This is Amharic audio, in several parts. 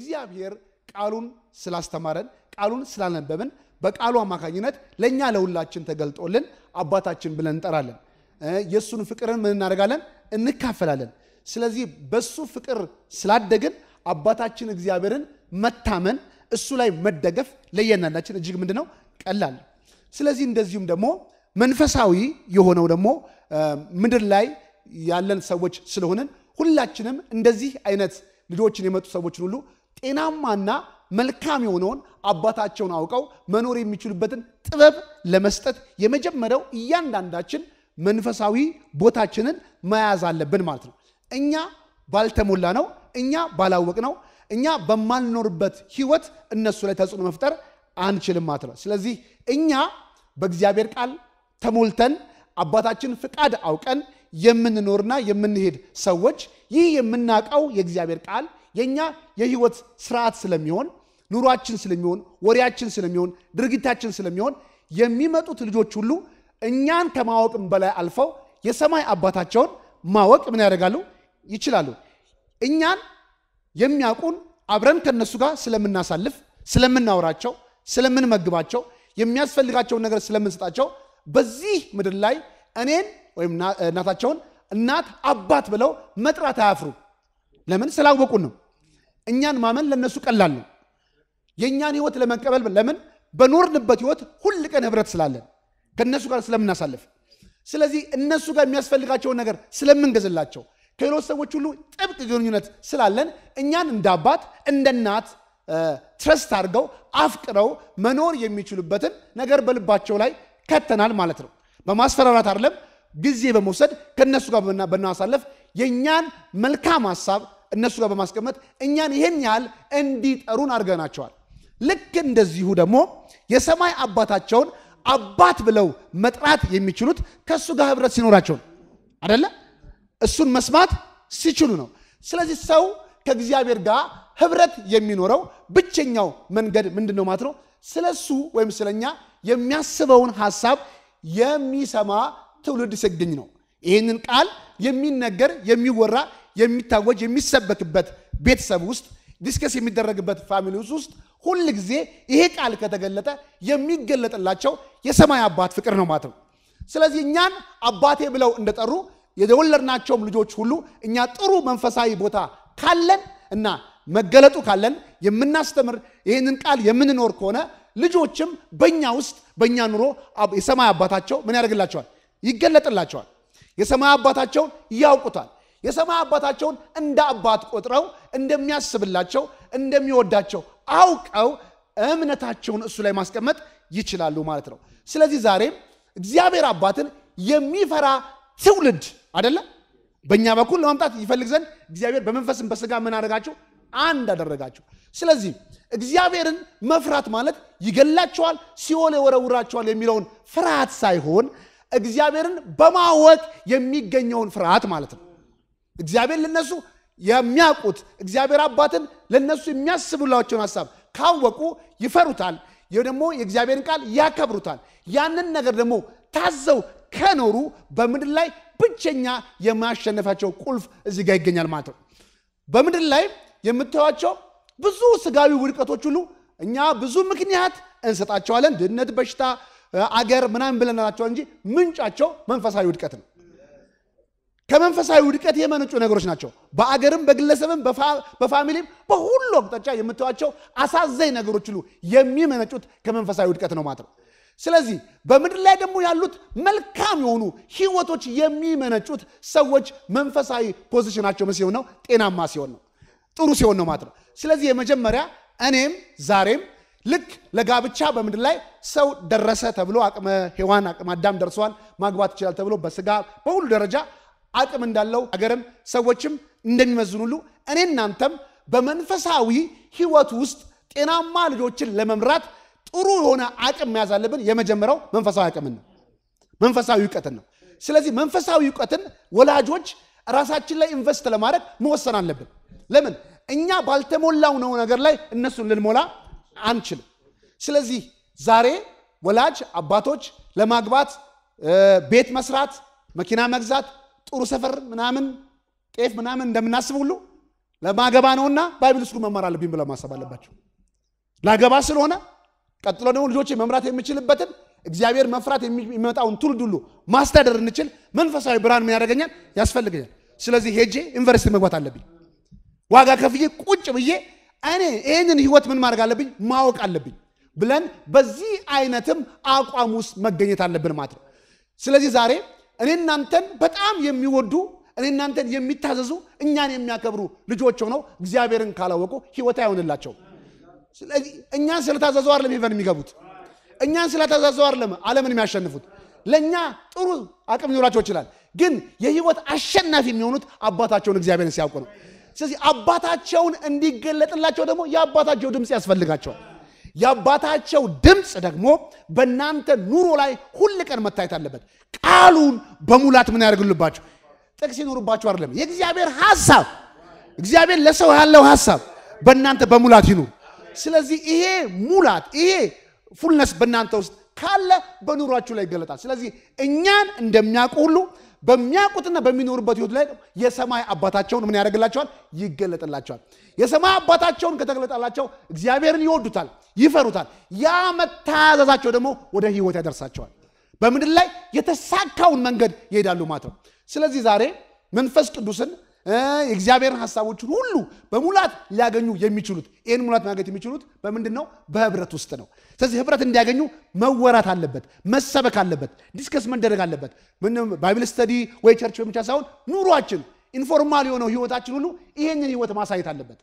እግዚአብሔር ቃሉን ስላስተማረን ቃሉን ስላነበብን በቃሉ አማካኝነት ለእኛ ለሁላችን ተገልጦልን አባታችን ብለን እንጠራለን። የእሱን ፍቅርን ምን እናደርጋለን? እንካፈላለን። ስለዚህ በሱ ፍቅር ስላደግን አባታችን እግዚአብሔርን መታመን እሱ ላይ መደገፍ ለእያንዳንዳችን እጅግ ምንድን ነው ቀላል። ስለዚህ እንደዚሁም ደግሞ መንፈሳዊ የሆነው ደግሞ ምድር ላይ ያለን ሰዎች ስለሆንን ሁላችንም እንደዚህ አይነት ልጆችን የመጡ ሰዎችን ሁሉ ጤናማና መልካም የሆነውን አባታቸውን አውቀው መኖር የሚችሉበትን ጥበብ ለመስጠት የመጀመሪያው እያንዳንዳችን መንፈሳዊ ቦታችንን መያዝ አለብን ማለት ነው። እኛ ባልተሞላ ነው፣ እኛ ባላወቅ ነው፣ እኛ በማንኖርበት ህይወት እነሱ ላይ ተጽዕኖ መፍጠር አንችልም ማለት ነው። ስለዚህ እኛ በእግዚአብሔር ቃል ተሞልተን አባታችን ፍቃድ አውቀን የምንኖርና የምንሄድ ሰዎች ይህ የምናውቀው የእግዚአብሔር ቃል የእኛ የህይወት ስርዓት ስለሚሆን ኑሯችን ስለሚሆን ወሬያችን ስለሚሆን ድርጊታችን ስለሚሆን የሚመጡት ልጆች ሁሉ እኛን ከማወቅም በላይ አልፈው የሰማይ አባታቸውን ማወቅ ምን ያደርጋሉ ይችላሉ። እኛን የሚያውቁን አብረን ከነሱ ጋር ስለምናሳልፍ፣ ስለምናወራቸው፣ ስለምንመግባቸው፣ የሚያስፈልጋቸውን ነገር ስለምንሰጣቸው በዚህ ምድር ላይ እኔን ወይም እናታቸውን እናት አባት ብለው መጥራት አያፍሩ። ለምን? ስላወቁን ነው። እኛን ማመን ለእነሱ ቀላል ነው። የእኛን ህይወት ለመቀበል ለምን በኖርንበት ህይወት ሁል ቀን ህብረት ስላለን ከእነሱ ጋር ስለምናሳልፍ፣ ስለዚህ እነሱ ጋር የሚያስፈልጋቸውን ነገር ስለምንገዝላቸው፣ ከሌሎች ሰዎች ሁሉ ጥብቅ ግንኙነት ስላለን እኛን እንደ አባት እንደ እናት ትረስት አድርገው አፍቅረው መኖር የሚችሉበትን ነገር በልባቸው ላይ ከተናል ማለት ነው። በማስፈራራት አይደለም፣ ጊዜ በመውሰድ ከእነሱ ጋር በናሳለፍ የእኛን መልካም ሀሳብ እነሱ ጋር በማስቀመጥ እኛን ይህን ያህል እንዲጠሩን አድርገናቸዋል። ልክ እንደዚሁ ደግሞ የሰማይ አባታቸውን አባት ብለው መጥራት የሚችሉት ከእሱ ጋር ህብረት ሲኖራቸው ነው አደለ? እሱን መስማት ሲችሉ ነው። ስለዚህ ሰው ከእግዚአብሔር ጋር ህብረት የሚኖረው ብቸኛው መንገድ ምንድን ነው ማለት ነው? ስለ እሱ ወይም ስለኛ የሚያስበውን ሀሳብ የሚሰማ ትውልድ ሲገኝ ነው። ይህንን ቃል የሚነገር የሚወራ የሚታወጅ የሚሰበክበት ቤተሰብ ውስጥ ዲስከስ የሚደረግበት ፋሚሊ ውስጥ ሁል ጊዜ ይሄ ቃል ከተገለጠ የሚገለጥላቸው የሰማይ አባት ፍቅር ነው ማለት ነው። ስለዚህ እኛን አባቴ ብለው እንደጠሩ የወለድናቸውም ልጆች ሁሉ እኛ ጥሩ መንፈሳዊ ቦታ ካለን እና መገለጡ ካለን የምናስተምር ይህንን ቃል የምንኖር ከሆነ ልጆችም በእኛ ውስጥ በእኛ ኑሮ የሰማይ አባታቸው ምን ያደርግላቸዋል? ይገለጥላቸዋል። የሰማይ አባታቸውን ያውቁታል። የሰማይ አባታቸውን እንደ አባት ቆጥረው እንደሚያስብላቸው እንደሚወዳቸው አውቀው እምነታቸውን እሱ ላይ ማስቀመጥ ይችላሉ ማለት ነው። ስለዚህ ዛሬም እግዚአብሔር አባትን የሚፈራ ትውልድ አደለ በእኛ በኩል ለማምጣት ይፈልግ ዘንድ እግዚአብሔር በመንፈስም በስጋ ምን አደረጋቸው? አንድ አደረጋቸው። ስለዚህ እግዚአብሔርን መፍራት ማለት ይገላቸዋል፣ ሲኦል ይወረውራቸዋል የሚለውን ፍርሃት ሳይሆን እግዚአብሔርን በማወቅ የሚገኘውን ፍርሃት ማለት ነው። እግዚአብሔር ለነሱ የሚያውቁት እግዚአብሔር አባትን ለነሱ የሚያስቡላቸውን ሀሳብ ካወቁ ይፈሩታል፣ ደግሞ የእግዚአብሔርን ቃል ያከብሩታል። ያንን ነገር ደግሞ ታዘው ከኖሩ በምድር ላይ ብቸኛ የማያሸነፋቸው ቁልፍ እዚህ ጋር ይገኛል ማለት ነው። በምድር ላይ የምታዩቸው ብዙ ስጋዊ ውድቀቶች ሁሉ እኛ ብዙ ምክንያት እንሰጣቸዋለን። ድህነት፣ በሽታ፣ አገር ምናምን ብለን እንጂ ምንጫቸው መንፈሳዊ ውድቀት ነው። ከመንፈሳዊ ውድቀት የመነጩ ነገሮች ናቸው። በአገርም በግለሰብም በፋሚሊም በሁሉ አቅጣጫ የምትዋቸው አሳዘኝ ነገሮች ሁሉ የሚመነጩት ከመንፈሳዊ ውድቀት ነው ማለት ነው። ስለዚህ በምድር ላይ ደግሞ ያሉት መልካም የሆኑ ህይወቶች የሚመነጩት ሰዎች መንፈሳዊ ፖዚሽናቸው ሲሆን ነው? ጤናማ ሲሆን ነው፣ ጥሩ ሲሆን ነው ማለት ነው። ስለዚህ የመጀመሪያ እኔም ዛሬም ልክ ለጋብቻ በምድር ላይ ሰው ደረሰ ተብሎ አቅመ ሔዋን አቅመ አዳም ደርሰዋል፣ ማግባት ይችላል ተብሎ በስጋ በሁሉ ደረጃ አቅም እንዳለው አገርም ሰዎችም እንደሚመዝኑ ሁሉ እኔ እናንተም በመንፈሳዊ ህይወት ውስጥ ጤናማ ልጆችን ለመምራት ጥሩ የሆነ አቅም መያዝ አለብን። የመጀመሪያው መንፈሳዊ አቅምን ነው፣ መንፈሳዊ እውቀትን ነው። ስለዚህ መንፈሳዊ እውቀትን ወላጆች ራሳችን ላይ ኢንቨስት ለማድረግ መወሰን አለብን። ለምን እኛ ባልተሞላው ነው ነገር ላይ እነሱን ልንሞላ አንችልም። ስለዚህ ዛሬ ወላጅ አባቶች ለማግባት ቤት መስራት፣ መኪና መግዛት ጥሩ ሰፈር ምናምን ጤፍ ምናምን እንደምናስብ ሁሉ ለማገባ ነውና ባይብል ስኩል መማር አለብኝ ብለው ማሰብ አለባቸው። ላገባ ስለሆነ ቀጥሎ ደግሞ ልጆች መምራት የምችልበትን እግዚአብሔር መፍራት የሚመጣውን ትውልድ ሁሉ ማስተዳደር እንችል መንፈሳዊ ብርሃን ምን ያደርገኛል ያስፈልገኛል። ስለዚህ ሄጄ ዩኒቨርሲቲ መግባት አለብኝ። ዋጋ ከፍዬ ቁጭ ብዬ እኔ ይህንን ህይወት ምን ማድረግ አለብኝ ማወቅ አለብኝ ብለን በዚህ አይነትም አቋም ውስጥ መገኘት አለብን ማለት ነው። ስለዚህ ዛሬ እኔ እናንተን በጣም የሚወዱ እኔ እናንተን የሚታዘዙ እኛን የሚያከብሩ ልጆች ሆነው እግዚአብሔርን ካላወቁ ህይወት አይሆንላቸው። ስለዚህ እኛን ስለታዘዙ አይደለም ሄቨን የሚገቡት፣ እኛን ስለታዘዙ አይደለም ዓለምን የሚያሸንፉት። ለእኛ ጥሩ አቅም ሊኖራቸው ይችላል፣ ግን የህይወት አሸናፊ የሚሆኑት አባታቸውን እግዚአብሔርን ሲያውቁ ነው። ስለዚህ አባታቸውን እንዲገለጥላቸው ደግሞ የአባታቸው ድምፅ ያስፈልጋቸዋል። የአባታቸው ድምፅ ደግሞ በእናንተ ኑሮ ላይ ሁል ቀን መታየት አለበት። ቃሉን በሙላት ምን ያደርግልባቸው? ጥቅስ ይኖርባቸው አይደለም። የእግዚአብሔር ሀሳብ እግዚአብሔር ለሰው ያለው ሀሳብ በእናንተ በሙላት ይኑር። ስለዚህ ይሄ ሙላት ይሄ ፉልነስ በእናንተ ውስጥ ካለ በኑሯችሁ ላይ ይገለጣል። ስለዚህ እኛን እንደሚያውቁ ሁሉ በሚያውቁትና በሚኖሩበት ህይወት ላይ የሰማይ አባታቸውን ምን ያደርግላቸዋል? ይገለጥላቸዋል። የሰማይ አባታቸውን ከተገለጠላቸው እግዚአብሔርን ይወዱታል፣ ይፈሩታል። ያ መታዘዛቸው ደግሞ ወደ ህይወት ያደርሳቸዋል። በምድር ላይ የተሳካውን መንገድ ይሄዳሉ ማለት ነው። ስለዚህ ዛሬ መንፈስ ቅዱስን የእግዚአብሔርን ሀሳቦችን ሁሉ በሙላት ሊያገኙ የሚችሉት ይህን ሙላት ማግኘት የሚችሉት በምንድን ነው? በህብረት ውስጥ ነው። ስለዚህ ህብረት እንዲያገኙ መወራት አለበት፣ መሰበክ አለበት፣ ዲስከስ መደረግ አለበት። ባይብል ስተዲ ወይ ቸርች ብቻ ሳይሆን ኑሯችን ኢንፎርማል የሆነው ህይወታችን ሁሉ ይሄንን ህይወት ማሳየት አለበት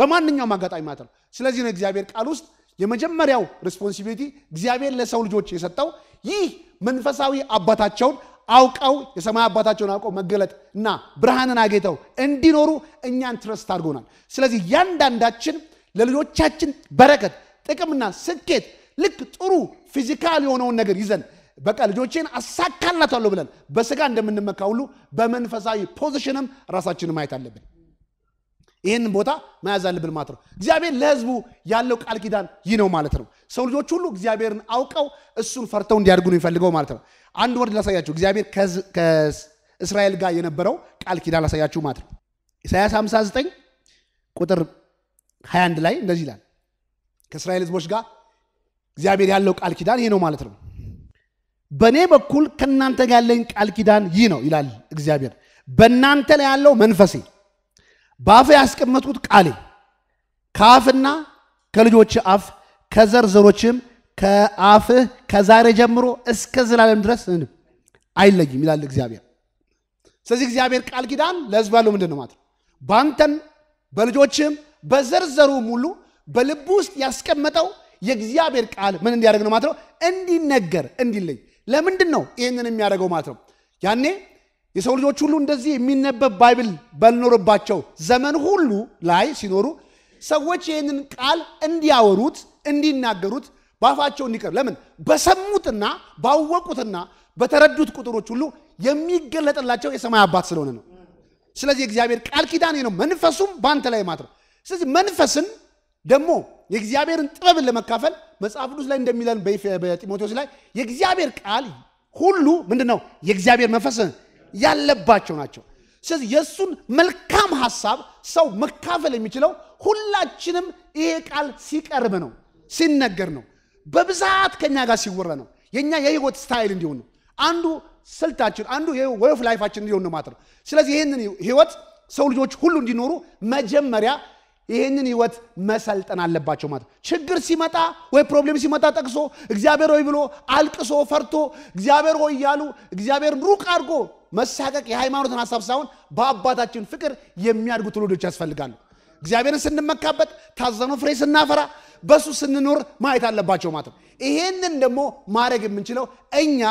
በማንኛውም አጋጣሚ ማለት ነው። ስለዚህ ነው እግዚአብሔር ቃል ውስጥ የመጀመሪያው ሪስፖንሲቢሊቲ እግዚአብሔር ለሰው ልጆች የሰጠው ይህ መንፈሳዊ አባታቸውን አውቀው የሰማይ አባታቸውን አውቀው መገለጥ እና ብርሃንን አጌተው እንዲኖሩ እኛን ትረስት አድርጎናል። ስለዚህ እያንዳንዳችን ለልጆቻችን በረከት ጥቅምና ስኬት ልክ ጥሩ ፊዚካል የሆነውን ነገር ይዘን በቃ ልጆቼን አሳካላታለሁ ብለን በስጋ እንደምንመካ ሁሉ በመንፈሳዊ ፖዚሽንም ራሳችንን ማየት አለብን ይህንን ቦታ መያዝ አለብን ማለት ነው እግዚአብሔር ለህዝቡ ያለው ቃል ኪዳን ይህ ነው ማለት ነው ሰው ልጆች ሁሉ እግዚአብሔርን አውቀው እሱን ፈርተው እንዲያድጉ ነው የሚፈልገው ማለት ነው አንድ ወርድ ላሳያችሁ እግዚአብሔር ከእስራኤል ጋር የነበረው ቃል ኪዳን ላሳያችሁ ማለት ነው ኢሳያስ 59 ቁጥር 21 ላይ እንደዚህ ይላል ከእስራኤል ህዝቦች ጋር እግዚአብሔር ያለው ቃል ኪዳን ይሄ ነው ማለት ነው። በእኔ በኩል ከእናንተ ጋር ያለኝ ቃል ኪዳን ይህ ነው ይላል እግዚአብሔር። በእናንተ ላይ ያለው መንፈሴ፣ በአፍ ያስቀመጥኩት ቃሌ ከአፍና ከልጆች አፍ ዘሮችም ከአፍህ ከዛሬ ጀምሮ እስከ ዘላለም ድረስ አይለይም ይላል እግዚአብሔር። ስለዚህ እግዚአብሔር ቃል ኪዳን ለህዝብ ያለው ምንድን ነው ማለት ነው? በአንተም በልጆችም በዘርዘሩም ሁሉ በልብ ውስጥ ያስቀመጠው የእግዚአብሔር ቃል ምን እንዲያደርግ ነው ማለት ነው? እንዲነገር እንዲለይ። ለምንድን ነው ይህንን የሚያደርገው ማለት ነው? ያኔ የሰው ልጆች ሁሉ እንደዚህ የሚነበብ ባይብል በልኖርባቸው ዘመን ሁሉ ላይ ሲኖሩ ሰዎች ይህንን ቃል እንዲያወሩት እንዲናገሩት በአፋቸው እንዲቀር ለምን በሰሙትና ባወቁትና በተረዱት ቁጥሮች ሁሉ የሚገለጥላቸው የሰማይ አባት ስለሆነ ነው። ስለዚህ እግዚአብሔር ቃል ኪዳን ነው። መንፈሱም በአንተ ላይ ማለት ነው። ስለዚህ መንፈስን ደግሞ የእግዚአብሔርን ጥበብን ለመካፈል መጽሐፍ ቅዱስ ላይ እንደሚለን በጢሞቴዎስ ላይ የእግዚአብሔር ቃል ሁሉ ምንድን ነው የእግዚአብሔር መንፈስ ያለባቸው ናቸው ስለዚህ የእሱን መልካም ሀሳብ ሰው መካፈል የሚችለው ሁላችንም ይሄ ቃል ሲቀርብ ነው ሲነገር ነው በብዛት ከኛ ጋር ሲወራ ነው የእኛ የህይወት ስታይል እንዲሆን ነው አንዱ ስልታችን አንዱ ወይፍ ላይፋችን እንዲሆን ነው ማለት ነው ስለዚህ ይህንን ህይወት ሰው ልጆች ሁሉ እንዲኖሩ መጀመሪያ ይህንን ህይወት መሰልጠን አለባቸው ማለት ችግር ሲመጣ ወይ ፕሮብሌም ሲመጣ ጠቅሶ እግዚአብሔር ሆይ ብሎ አልቅሶ ፈርቶ እግዚአብሔር ሆይ እያሉ እግዚአብሔርን ሩቅ አድርጎ መሳቀቅ የሃይማኖትን ሀሳብ ሳይሆን በአባታችን ፍቅር የሚያድጉ ትውልዶች ያስፈልጋሉ እግዚአብሔርን ስንመካበት ታዘኑ ፍሬ ስናፈራ በሱ ስንኖር ማየት አለባቸው ማለት ነው ይሄንን ደግሞ ማድረግ የምንችለው እኛ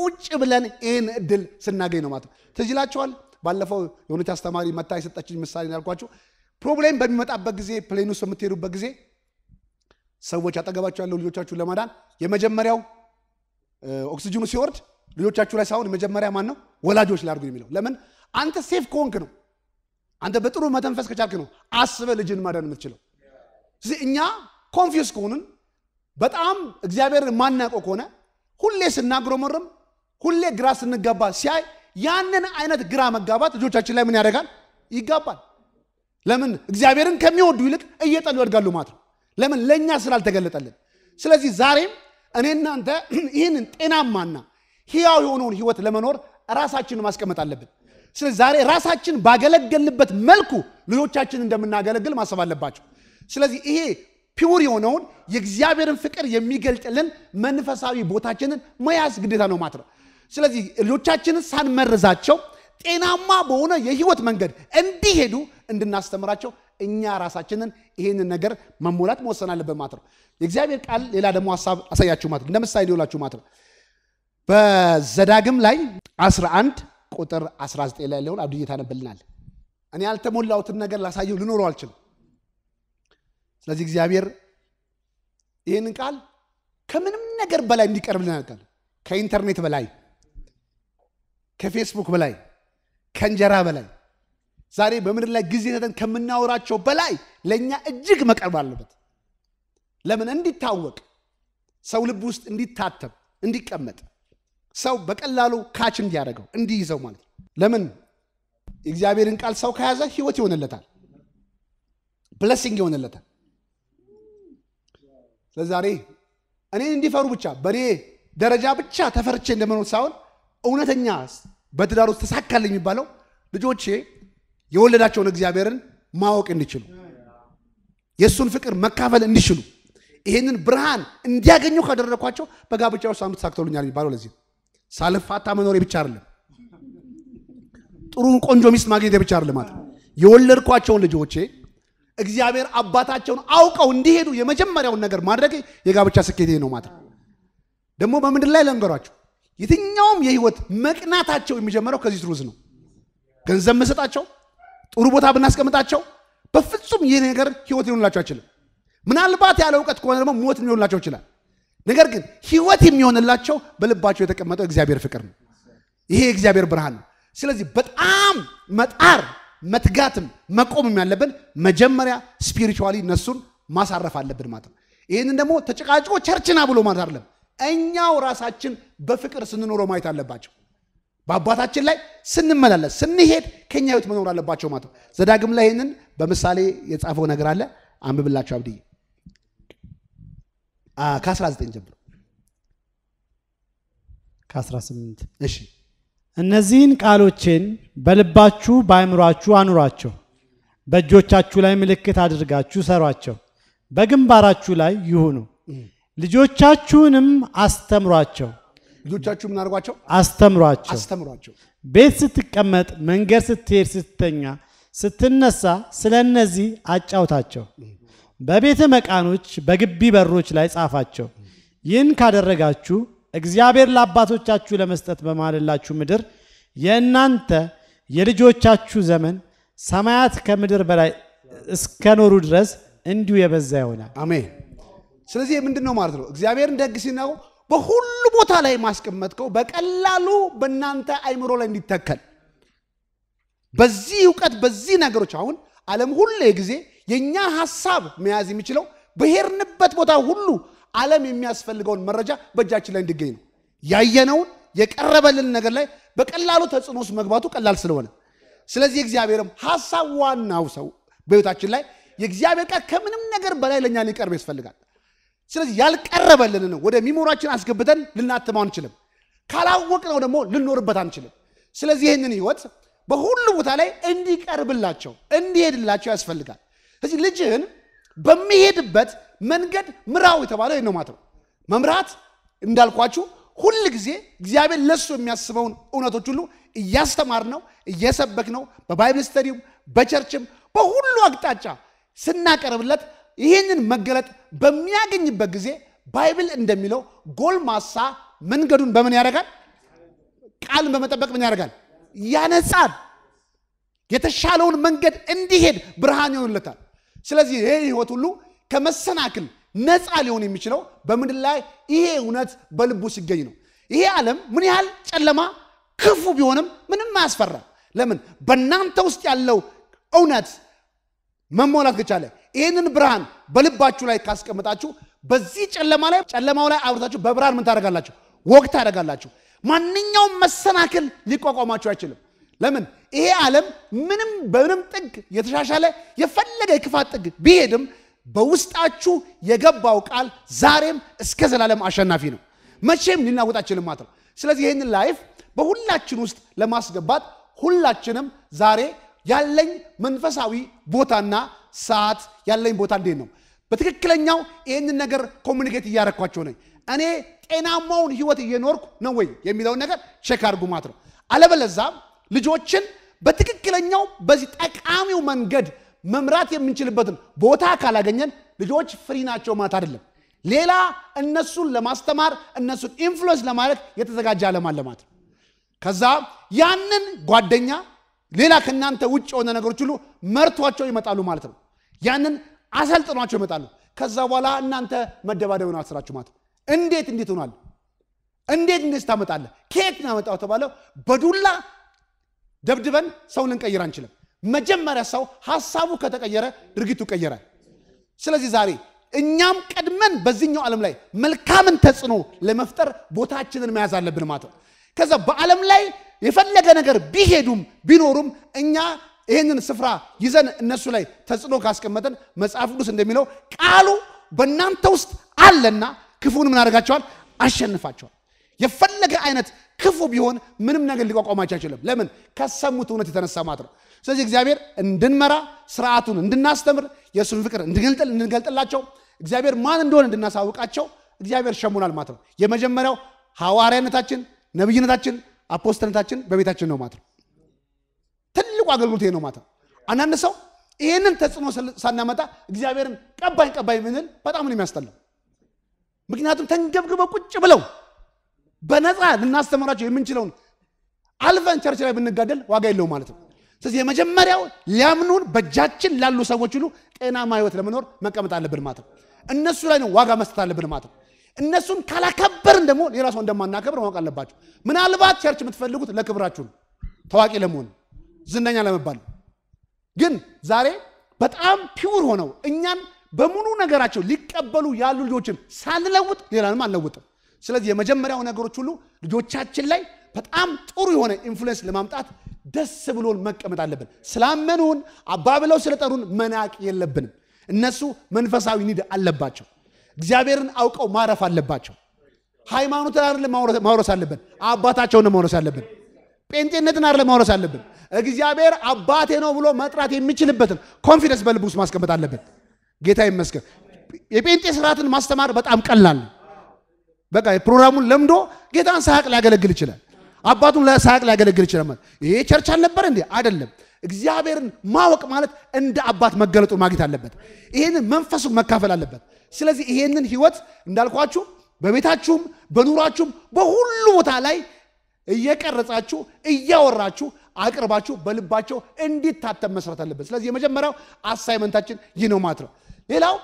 ቁጭ ብለን ይህን እድል ስናገኝ ነው ማለት ነው ትጅላቸዋል ባለፈው የሆነች አስተማሪ መታ የሰጠችኝ ምሳሌ ያልኳቸው ፕሮብሌም በሚመጣበት ጊዜ ፕሌን ውስጥ በምትሄዱበት ጊዜ ሰዎች አጠገባቸው ያለው ልጆቻችሁን ለማዳን የመጀመሪያው ኦክሲጅኑ ሲወርድ ልጆቻችሁ ላይ ሳይሆን የመጀመሪያ ማን ነው? ወላጆች ላይ አድርጉ የሚለው ለምን? አንተ ሴፍ ከሆንክ ነው። አንተ በጥሩ መተንፈስ ከቻልክ ነው አስበ ልጅን ማዳን የምትችለው። ስለዚህ እኛ ኮንፊውስ ከሆንን በጣም እግዚአብሔር ማናውቀው ከሆነ ሁሌ ስናጉረመርም፣ ሁሌ ግራ ስንገባ ሲያይ ያንን አይነት ግራ መጋባት ልጆቻችን ላይ ምን ያደርጋል? ይጋባል። ለምን እግዚአብሔርን ከሚወዱ ይልቅ እየጠሉ ያድጋሉ ማለት ነው። ለምን ለእኛ ስላልተገለጠልን። ስለዚህ ዛሬም እኔ እናንተ ይህንን ጤናማና ህያው የሆነውን ህይወት ለመኖር ራሳችንን ማስቀመጥ አለብን። ስለዚህ ዛሬ ራሳችን ባገለገልንበት መልኩ ልጆቻችን እንደምናገለግል ማሰብ አለባቸው። ስለዚህ ይሄ ፒውር የሆነውን የእግዚአብሔርን ፍቅር የሚገልጥልን መንፈሳዊ ቦታችንን መያዝ ግዴታ ነው ማለት ነው። ስለዚህ ልጆቻችንን ሳንመርዛቸው ጤናማ በሆነ የህይወት መንገድ እንዲሄዱ እንድናስተምራቸው እኛ ራሳችንን ይህንን ነገር መሞላት መወሰን አለብን ማለት ነው። የእግዚአብሔር ቃል ሌላ ደግሞ ሀሳብ አሳያችሁ ማለት ነው። እንደ ምሳሌ ሊሆላችሁ ማለት ነው። በዘዳግም ላይ 11 ቁጥር 19 ላይ ሊሆን አብድዬ ታነብልናል። እኔ ያልተሞላሁትን ነገር ላሳየው ልኖረው አልችልም። ስለዚህ እግዚአብሔር ይህንን ቃል ከምንም ነገር በላይ እንዲቀርብልን ያልቃል። ከኢንተርኔት በላይ ከፌስቡክ በላይ ከእንጀራ በላይ ዛሬ በምድር ላይ ጊዜ ሰጠን ከምናወራቸው በላይ ለእኛ እጅግ መቀረብ አለበት። ለምን እንዲታወቅ፣ ሰው ልብ ውስጥ እንዲታተም፣ እንዲቀመጥ፣ ሰው በቀላሉ ካች እንዲያደርገው እንዲይዘው ማለት ነው። ለምን የእግዚአብሔርን ቃል ሰው ከያዘ ህይወት ይሆንለታል፣ ብለሲንግ ይሆንለታል። ስለዛሬ እኔን እንዲፈሩ ብቻ በእኔ ደረጃ ብቻ ተፈርቼ እንደመኖር ሳይሆን እውነተኛ በትዳር ውስጥ ተሳካል የሚባለው ልጆቼ የወለዳቸውን እግዚአብሔርን ማወቅ እንዲችሉ የእሱን ፍቅር መካፈል እንዲችሉ ይህንን ብርሃን እንዲያገኙ ካደረግኳቸው በጋብቻ ውስጥ ዓመት ተሳክቶልኛል የሚባለው ለዚህ ሳልፋታ መኖሬ ብቻ አይደለም፣ ጥሩን ቆንጆ ሚስት ማግኘት ብቻ አይደለም ማለት ነው። የወለድኳቸውን ልጆቼ እግዚአብሔር አባታቸውን አውቀው እንዲሄዱ የመጀመሪያውን ነገር ማድረግ የጋብቻ ስኬቴ ነው ማለት ነው። ደግሞ በምድር ላይ ለንገሯቸው የትኛውም የህይወት መቅናታቸው የሚጀምረው ከዚህ ትሩዝ ነው። ገንዘብ መሰጣቸው ጥሩ ቦታ ብናስቀምጣቸው በፍጹም ይህ ነገር ህይወት ሊሆንላቸው አይችልም። ምናልባት ያለ እውቀት ከሆነ ደግሞ ሞት ሊሆንላቸው ይችላል። ነገር ግን ህይወት የሚሆንላቸው በልባቸው የተቀመጠው እግዚአብሔር ፍቅር ነው። ይሄ የእግዚአብሔር ብርሃን ነው። ስለዚህ በጣም መጣር መትጋትም መቆምም ያለብን መጀመሪያ ስፒሪቹዋሊ እነሱን ማሳረፍ አለብን ማለት ነው። ይህንን ደግሞ ተጨቃጭቆ ቸርችና ብሎ ማለት አይደለም፣ እኛው ራሳችን በፍቅር ስንኖረው ማየት አለባቸው። በአባታችን ላይ ስንመላለስ ስንሄድ ከኛ ህይወት መኖር አለባቸው ማለት ነው። ዘዳግም ላይ ይህንን በምሳሌ የጻፈው ነገር አለ። አንብብላቸው አብድዬ ከ19 ጀምሮ ከ18 እሺ። እነዚህን ቃሎችን በልባችሁ በአእምሯችሁ አኑሯቸው፣ በእጆቻችሁ ላይ ምልክት አድርጋችሁ ሰሯቸው፣ በግንባራችሁ ላይ ይሁኑ፣ ልጆቻችሁንም አስተምሯቸው ልጆቻችሁ ምን አድርጓቸው? አስተምሯቸው። አስተምሯቸው። ቤት ስትቀመጥ፣ መንገድ ስትሄድ፣ ስትተኛ፣ ስትነሳ ስለ እነዚህ አጫውታቸው። በቤተ መቃኖች በግቢ በሮች ላይ ጻፋቸው። ይህን ካደረጋችሁ እግዚአብሔር ለአባቶቻችሁ ለመስጠት በማለላችሁ ምድር የእናንተ የልጆቻችሁ ዘመን ሰማያት ከምድር በላይ እስከኖሩ ድረስ እንዲሁ የበዛ ይሆናል። አሜን። ስለዚህ ምንድን ነው ማለት ነው? እግዚአብሔር እንደግ ሲናው በሁሉ ቦታ ላይ ማስቀመጥከው በቀላሉ በእናንተ አይምሮ ላይ እንዲተከል በዚህ እውቀት በዚህ ነገሮች አሁን ዓለም ሁሌ ጊዜ የእኛ ሀሳብ መያዝ የሚችለው በሄርንበት ቦታ ሁሉ ዓለም የሚያስፈልገውን መረጃ በእጃችን ላይ እንዲገኝ ነው። ያየነውን የቀረበልን ነገር ላይ በቀላሉ ተጽዕኖ ውስጥ መግባቱ ቀላል ስለሆነ ስለዚህ እግዚአብሔርም ሀሳብ ዋናው ሰው በህይወታችን ላይ የእግዚአብሔር ቃል ከምንም ነገር በላይ ለእኛ ሊቀርብ ያስፈልጋል። ስለዚህ ያልቀረበልንን ወደ ሚሞራችን አስገብተን ልናትመው አንችልም። ካላወቅነው ደግሞ ልኖርበት አንችልም። ስለዚህ ይህንን ህይወት በሁሉ ቦታ ላይ እንዲቀርብላቸው እንዲሄድላቸው ያስፈልጋል። ስለዚህ ልጅህን በሚሄድበት መንገድ ምራው የተባለው ነው ማለት ነው። መምራት እንዳልኳችሁ ሁል ጊዜ እግዚአብሔር ለሱ የሚያስበውን እውነቶች ሁሉ እያስተማር ነው እየሰበክ ነው። በባይብል ስተዲውም በቸርችም በሁሉ አቅጣጫ ስናቀርብለት ይህንን መገለጥ በሚያገኝበት ጊዜ ባይብል እንደሚለው ጎልማሳ መንገዱን በምን ያደርጋል? ቃልን በመጠበቅ ምን ያደርጋል? ያነጻል። የተሻለውን መንገድ እንዲሄድ ብርሃን ይሆንለታል። ስለዚህ ይህ ህይወት ሁሉ ከመሰናክል ነፃ ሊሆን የሚችለው በምድር ላይ ይሄ እውነት በልቡ ሲገኝ ነው። ይሄ ዓለም ምን ያህል ጨለማ ክፉ ቢሆንም ምንም አያስፈራ። ለምን? በእናንተ ውስጥ ያለው እውነት መሞላት ከቻለ ይህንን ብርሃን በልባችሁ ላይ ካስቀምጣችሁ በዚህ ጨለማ ላይ ጨለማው ላይ አብርታችሁ በብርሃን ምን ታደርጋላችሁ? ወግ ታደርጋላችሁ። ማንኛውም መሰናክል ሊቋቋማችሁ አይችልም። ለምን? ይሄ ዓለም ምንም በምንም ጥግ የተሻሻለ የፈለገ የክፋት ጥግ ቢሄድም በውስጣችሁ የገባው ቃል ዛሬም እስከ ዘላለም አሸናፊ ነው። መቼም ሊናወጥ አይችልም ማለት ነው። ስለዚህ ይህንን ላይፍ በሁላችን ውስጥ ለማስገባት ሁላችንም ዛሬ ያለኝ መንፈሳዊ ቦታና ሰዓት ያለኝ ቦታ እንዴት ነው? በትክክለኛው ይህንን ነገር ኮሚኒኬት እያደረግኳቸው ነኝ። እኔ ጤናማውን ህይወት እየኖርኩ ነው ወይ የሚለውን ነገር ቼክ አድርጉ ማለት ነው። አለበለዛ ልጆችን በትክክለኛው በዚህ ጠቃሚው መንገድ መምራት የምንችልበትን ቦታ ካላገኘን ልጆች ፍሪ ናቸው ማለት አይደለም። ሌላ እነሱን ለማስተማር እነሱን ኢንፍሉዌንስ ለማድረግ የተዘጋጀ ዓለም አለ ማለት ነው። ከዛ ያንን ጓደኛ ሌላ ከእናንተ ውጭ የሆነ ነገሮች ሁሉ መርቷቸው ይመጣሉ ማለት ነው። ያንን አሰልጥኗቸው ይመጣሉ። ከዛ በኋላ እናንተ መደባደብን አልስራችሁ ማለት እንዴት እንዴት ሆኗል? እንዴት እንዴት ታመጣለ? ከየት ነው ያመጣው ተባለው። በዱላ ደብድበን ሰው ልንቀይር አንችልም። መጀመሪያ ሰው ሀሳቡ ከተቀየረ ድርጊቱ ቀየረ። ስለዚህ ዛሬ እኛም ቀድመን በዚህኛው ዓለም ላይ መልካምን ተጽዕኖ ለመፍጠር ቦታችንን መያዝ አለብን ማለት ነው። ከዛ በዓለም ላይ የፈለገ ነገር ቢሄዱም ቢኖሩም እኛ ይህንን ስፍራ ይዘን እነሱ ላይ ተጽዕኖ ካስቀመጠን መጽሐፍ ቅዱስ እንደሚለው ቃሉ በእናንተ ውስጥ አለና ክፉን ምን አደርጋቸዋል? አሸንፋቸዋል። የፈለገ አይነት ክፉ ቢሆን ምንም ነገር ሊቋቋማቸው አይችልም። ለምን? ከሰሙት እውነት የተነሳ ማለት ነው። ስለዚህ እግዚአብሔር እንድንመራ ስርዓቱን እንድናስተምር የእሱን ፍቅር እንድንገልጥላቸው እግዚአብሔር ማን እንደሆነ እንድናሳውቃቸው እግዚአብሔር ሸሙናል ማለት ነው። የመጀመሪያው ሐዋርያነታችን፣ ነቢይነታችን፣ አፖስትነታችን በቤታችን ነው ማለት ነው። ትልቁ አገልግሎት ይሄ ነው ማለት ነው። አንዳንድ ሰው ይህንን ተጽዕኖ ሳናመጣ እግዚአብሔርን ቀባኝ ቀባኝ ምንል በጣም ነው የሚያስጠላው። ምክንያቱም ተንገብግበው ቁጭ ብለው በነፃ ልናስተምራቸው የምንችለውን አልፈን ቸርች ላይ ብንጋደል ዋጋ የለው ማለት ነው። ስለዚህ የመጀመሪያው ሊያምኑን በእጃችን ላሉ ሰዎች ሁሉ ጤናማ ህይወት ለመኖር መቀመጥ አለብን ማለት ነው። እነሱ ላይ ነው ዋጋ መስጠት አለብን ማለት ነው። እነሱን ካላከበርን ደግሞ ሌላ ሰው እንደማናከብር ማወቅ አለባቸው። ምናልባት ቸርች የምትፈልጉት ለክብራችሁ ነው፣ ታዋቂ ለመሆን ዝነኛ ለመባል ግን ዛሬ በጣም ፒውር ሆነው እኛን በሙሉ ነገራቸው ሊቀበሉ ያሉ ልጆችን ሳንለውጥ ሌላንም አልለውጥም። ስለዚህ የመጀመሪያው ነገሮች ሁሉ ልጆቻችን ላይ በጣም ጥሩ የሆነ ኢንፍሉዌንስ ለማምጣት ደስ ብሎን መቀመጥ አለብን። ስላመኑን አባ ብለው ስለጠሩን መናቅ የለብንም። እነሱ መንፈሳዊ ኒድ አለባቸው። እግዚአብሔርን አውቀው ማረፍ አለባቸው። ሃይማኖትን አይደለም ማውረስ አለብን፣ አባታቸውን ማውረስ አለብን። ጴንጤነትን አይደለም ማውረስ አለብን። እግዚአብሔር አባቴ ነው ብሎ መጥራት የሚችልበትን ኮንፊደንስ በልብ ውስጥ ማስቀመጥ አለበት። ጌታ ይመስገን። የጴንጤ ስርዓትን ማስተማር በጣም ቀላል በቃ ፕሮግራሙን ለምዶ ጌታን ሳቅ ሊያገለግል ይችላል። አባቱን ሳቅ ሊያገለግል ይችላል። ማለት ይሄ ቸርች አልነበር እንዴ? አይደለም። እግዚአብሔርን ማወቅ ማለት እንደ አባት መገለጡ ማግኘት አለበት። ይሄንን መንፈሱን መካፈል አለበት። ስለዚህ ይሄንን ህይወት እንዳልኳችሁ በቤታችሁም በኑሯችሁም በሁሉ ቦታ ላይ እየቀረጻችሁ እያወራችሁ አቅርባችሁ በልባቸው እንዲታተም መስራት አለበት። ስለዚህ የመጀመሪያው አሳይመንታችን ይህ ነው ማለት ነው። ሌላው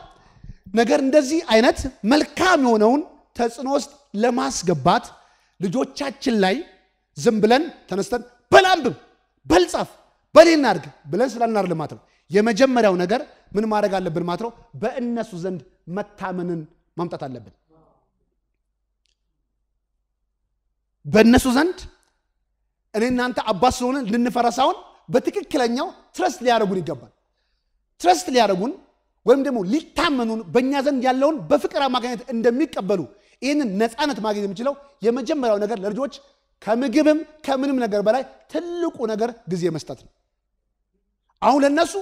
ነገር እንደዚህ አይነት መልካም የሆነውን ተጽዕኖ ውስጥ ለማስገባት ልጆቻችን ላይ ዝም ብለን ተነስተን በላንብብ በልጻፍ በሌ እናድርግ ብለን ስላልናር ልማት ነው። የመጀመሪያው ነገር ምን ማድረግ አለብን ማለት ነው፣ በእነሱ ዘንድ መታመንን ማምጣት አለብን። በእነሱ ዘንድ እኔ እናንተ አባት ስለሆነ ልንፈራ ሳይሆን በትክክለኛው ትረስት ሊያደርጉን ይገባል። ትረስት ሊያደርጉን ወይም ደግሞ ሊታመኑን በእኛ ዘንድ ያለውን በፍቅር አማካኝነት እንደሚቀበሉ ይህንን ነፃነት ማግኘት የሚችለው የመጀመሪያው ነገር ለልጆች ከምግብም ከምንም ነገር በላይ ትልቁ ነገር ጊዜ መስጠት ነው። አሁን ለእነሱ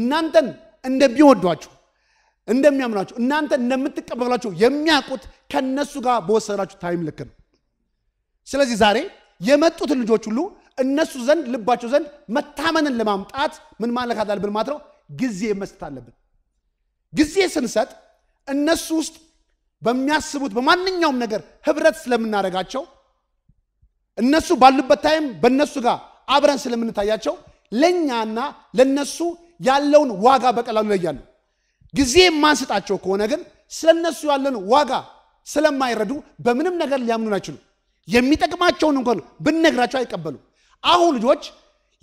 እናንተን እንደሚወዷችሁ እንደሚያምኗችሁ እናንተ እንደምትቀበሏቸው የሚያውቁት ከእነሱ ጋር በወሰዳችሁ ታይም ልክ ነው። ስለዚህ ዛሬ የመጡትን ልጆች ሁሉ እነሱ ዘንድ ልባቸው ዘንድ መታመንን ለማምጣት ምን ማለት አለብን ማለት ነው ጊዜ መስጠት አለብን ጊዜ ስንሰጥ እነሱ ውስጥ በሚያስቡት በማንኛውም ነገር ህብረት ስለምናደርጋቸው እነሱ ባሉበት ታይም በእነሱ ጋር አብረን ስለምንታያቸው ለእኛና ለነሱ ያለውን ዋጋ በቀላሉ ይለያሉ ጊዜ የማንሰጣቸው ከሆነ ግን ስለ እነሱ ያለን ዋጋ ስለማይረዱ በምንም ነገር ሊያምኑን አይችሉም የሚጠቅማቸውን እንኳን ብነግራቸው አይቀበሉ። አሁን ልጆች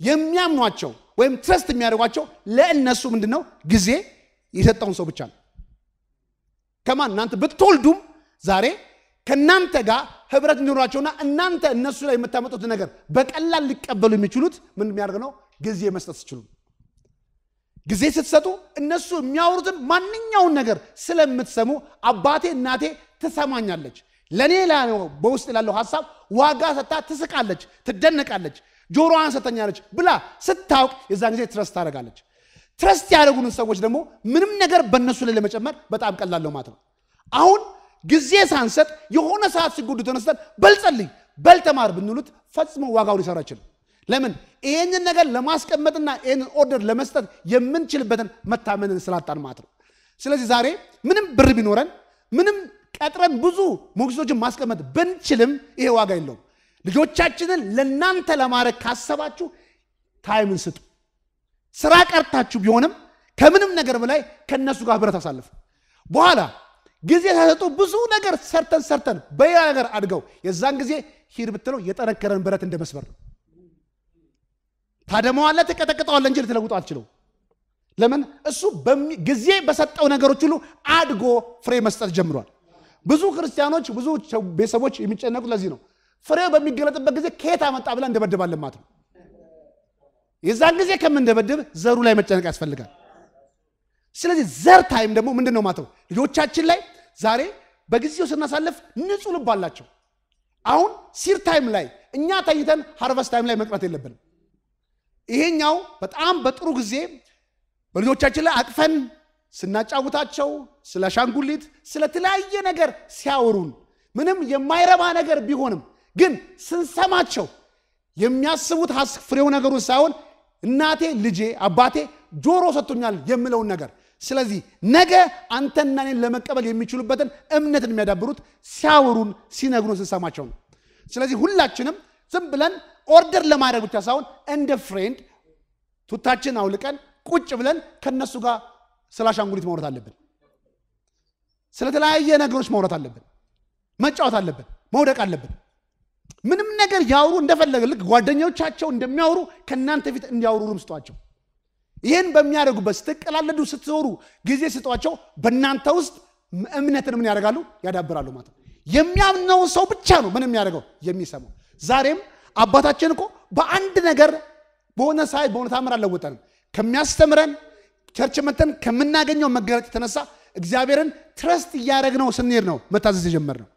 የሚያምኗቸው ወይም ትረስት የሚያደርጓቸው ለእነሱ ምንድን ነው ጊዜ የሰጠውን ሰው ብቻ ነው። ከማን እናንተ ብትወልዱም ዛሬ ከእናንተ ጋር ህብረት እንዲኖራቸውና እናንተ እነሱ ላይ የምታመጡት ነገር በቀላል ሊቀበሉ የሚችሉት ምን የሚያደርግ ነው? ጊዜ መስጠት ሲችሉ ጊዜ ስትሰጡ እነሱ የሚያወሩትን ማንኛውን ነገር ስለምትሰሙ አባቴ እናቴ ትሰማኛለች ለሌላ ነው በውስጥ ላለው ሀሳብ ዋጋ ሰጥታ ትስቃለች፣ ትደነቃለች፣ ጆሮዋን ሰተኛለች ብላ ስታውቅ የዛን ጊዜ ትረስት ታደርጋለች። ትረስት ያደረጉንን ሰዎች ደግሞ ምንም ነገር በእነሱ ላይ ለመጨመር በጣም ቀላለው ማለት ነው። አሁን ጊዜ ሳንሰጥ የሆነ ሰዓት ሲጎዱ ተነስተን በልጸልኝ በልተማር ብንሉት ፈጽሞ ዋጋው ሊሰራ አይችልም። ለምን? ይህንን ነገር ለማስቀመጥና ይህንን ኦርደር ለመስጠት የምንችልበትን መታመንን ስላጣን ማለት ነው። ስለዚህ ዛሬ ምንም ብር ቢኖረን ምንም ቀጥረን ብዙ ሞግዚቶችን ማስቀመጥ ብንችልም ይሄ ዋጋ የለውም። ልጆቻችንን ለእናንተ ለማድረግ ካሰባችሁ ታይምን ስጡ። ስራ ቀርታችሁ ቢሆንም ከምንም ነገር በላይ ከእነሱ ጋር ህብረት አሳልፉ። በኋላ ጊዜ ተሰጡ ብዙ ነገር ሰርተን ሰርተን በሌላ ነገር አድገው የዛን ጊዜ ሂድ ብትለው የጠነከረን ብረት እንደ መስበር ነው። ታደመዋለ ትቀጠቅጠዋለህ እንጂ ልትለውጡ አልችለው። ለምን? እሱ ጊዜ በሰጠው ነገሮች ሁሉ አድጎ ፍሬ መስጠት ጀምሯል። ብዙ ክርስቲያኖች ብዙ ቤተሰቦች የሚጨነቁት ለዚህ ነው። ፍሬው በሚገለጥበት ጊዜ ከየት አመጣ ብላ እንደበደባለን ማለት ነው። የዛን ጊዜ ከምንደበድብ ዘሩ ላይ መጨነቅ ያስፈልጋል። ስለዚህ ዘር ታይም ደግሞ ምንድን ነው ማተው ልጆቻችን ላይ ዛሬ በጊዜው ስናሳልፍ ንጹህ ልብ አላቸው። አሁን ሲር ታይም ላይ እኛ ተኝተን ሃርቨስት ታይም ላይ መቅረት የለብንም። ይሄኛው በጣም በጥሩ ጊዜ በልጆቻችን ላይ አቅፈን ስናጫውታቸው ስለ አሻንጉሊት ስለተለያየ ነገር ሲያወሩን ምንም የማይረባ ነገር ቢሆንም ግን ስንሰማቸው የሚያስቡት ፍሬው ነገሩ ሳይሆን እናቴ ልጄ አባቴ ጆሮ ሰጥቶኛል የምለውን ነገር ስለዚህ ነገ አንተና እኔን ለመቀበል የሚችሉበትን እምነትን የሚያዳብሩት ሲያወሩን ሲነግሩን ስንሰማቸው ነው ስለዚህ ሁላችንም ዝም ብለን ኦርደር ለማድረግ ብቻ ሳይሆን እንደ ፍሬንድ ቱታችን አውልቀን ቁጭ ብለን ከነሱ ጋር ስለ አሻንጉሊት ማውራት አለብን። ስለተለያየ ነገሮች ማውራት አለብን። መጫወት አለብን። መውደቅ አለብን። ምንም ነገር ያውሩ እንደፈለገ ልክ ጓደኞቻቸው እንደሚያወሩ ከእናንተ ፊት እንዲያወሩ ሩም ስጧቸው። ይህን በሚያደርጉበት ስትቀላለዱ፣ ስትዞሩ ጊዜ ስጧቸው። በእናንተ ውስጥ እምነትን ምን ያደርጋሉ? ያዳብራሉ ማለት ነው። የሚያምነውን ሰው ብቻ ነው ምን የሚያደርገው የሚሰማው። ዛሬም አባታችን እኮ በአንድ ነገር በሆነ ሳይ በሆነ ታምር አልለወጠንም። ከሚያስተምረን ቸርች መተን ከምናገኘው መገለጥ የተነሳ እግዚአብሔርን ትረስት እያደረግነው ስንሄድ ነው መታዘዝ የጀመርነው።